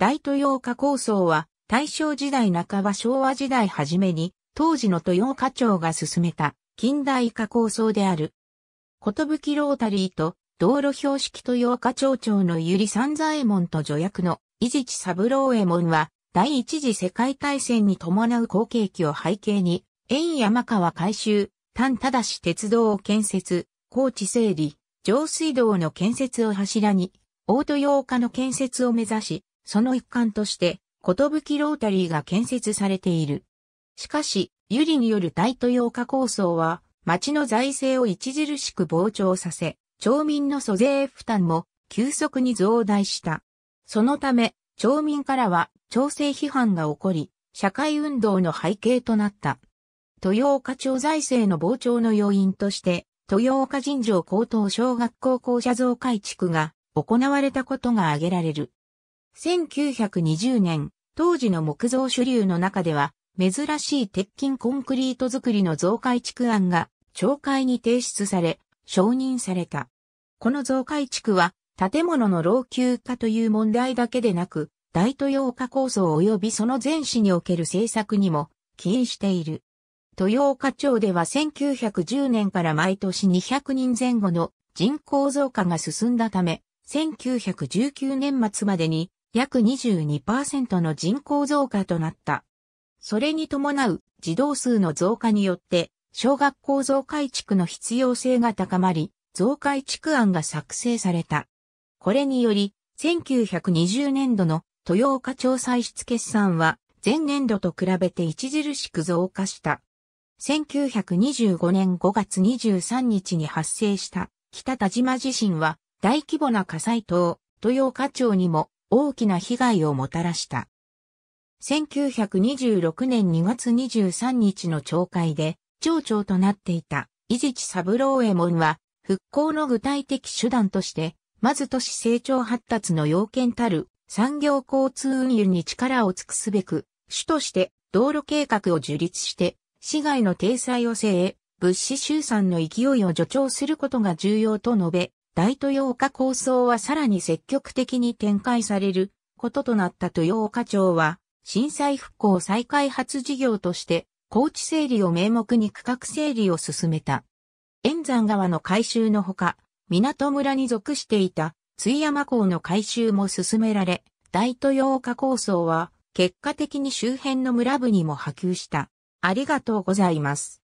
大豊岡構想は大正時代半ば昭和時代初めに当時の豊岡町が進めた近代化構想である。ことぶきロータリーと道路標識豊岡町長のゆり三左衛門と助役の伊地知三郎右衛門は第一次世界大戦に伴う後継機を背景に、円山川改修、丹ただし鉄道を建設、高地整理、上水道の建設を柱に、大豊岡の建設を目指し、その一環として、ことぶきロータリーが建設されている。しかし、ユリによる大豊化構想は、町の財政を著しく膨張させ、町民の租税負担も急速に増大した。そのため、町民からは調整批判が起こり、社会運動の背景となった。豊岡町財政の膨張の要因として、豊岡尋常高等小学校校舎増改築が行われたことが挙げられる。1920年、当時の木造主流の中では、珍しい鉄筋コンクリート造りの増改築案が、町会に提出され、承認された。この増改築は、建物の老朽化という問題だけでなく、大豊岡構想及びその前史における政策にも起因している。豊岡町では1910年から毎年200人前後の人口増加が進んだため、1919年末までに約22%の人口増加となった。それに伴う児童数の増加によって、小学校増改築の必要性が高まり、増改築案が作成された。これにより、1920年度の豊岡町歳出決算は、前年度と比べて著しく増加した。1925年5月23日に発生した北田島地震は大規模な火災等豊岡町にも大きな被害をもたらした。1926年2月23日の町会で、町長となっていた、伊地知三郎右衛門は、復興の具体的手段として、まず都市成長発達の要件たる産業交通運輸に力を尽くすべく、主として道路計画を樹立して、市外の体裁を制、物資集散の勢いを助長することが重要と述べ、大豊岡構想はさらに積極的に展開されることとなった豊岡町は、震災復興再開発事業として、高地整理を名目に区画整理を進めた。円山川の改修のほか、港村に属していた津山港の改修も進められ、大豊岡構想は、結果的に周辺の村部にも波及した。ありがとうございます。